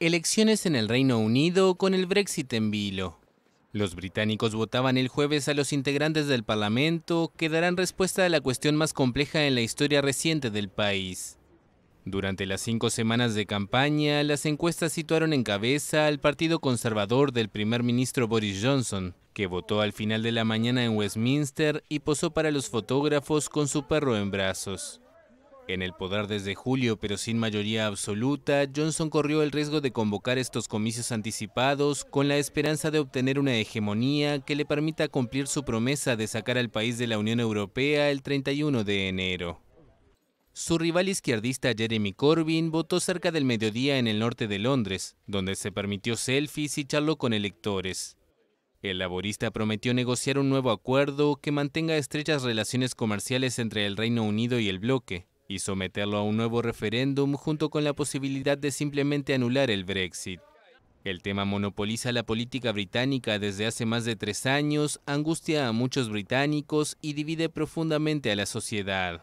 Elecciones en el Reino Unido con el Brexit en vilo. Los británicos votaban el jueves a los integrantes del Parlamento que darán respuesta a la cuestión más compleja en la historia reciente del país. Durante las cinco semanas de campaña, las encuestas situaron en cabeza al Partido Conservador del primer ministro Boris Johnson, que votó al final de la mañana en Westminster y posó para los fotógrafos con su perro en brazos. En el poder desde julio, pero sin mayoría absoluta, Johnson corrió el riesgo de convocar estos comicios anticipados con la esperanza de obtener una hegemonía que le permita cumplir su promesa de sacar al país de la Unión Europea el 31 de enero. Su rival izquierdista Jeremy Corbyn votó cerca del mediodía en el norte de Londres, donde se permitió selfies y charló con electores. El laborista prometió negociar un nuevo acuerdo que mantenga estrechas relaciones comerciales entre el Reino Unido y el bloque, y someterlo a un nuevo referéndum junto con la posibilidad de simplemente anular el Brexit. El tema monopoliza la política británica desde hace más de tres años, angustia a muchos británicos y divide profundamente a la sociedad.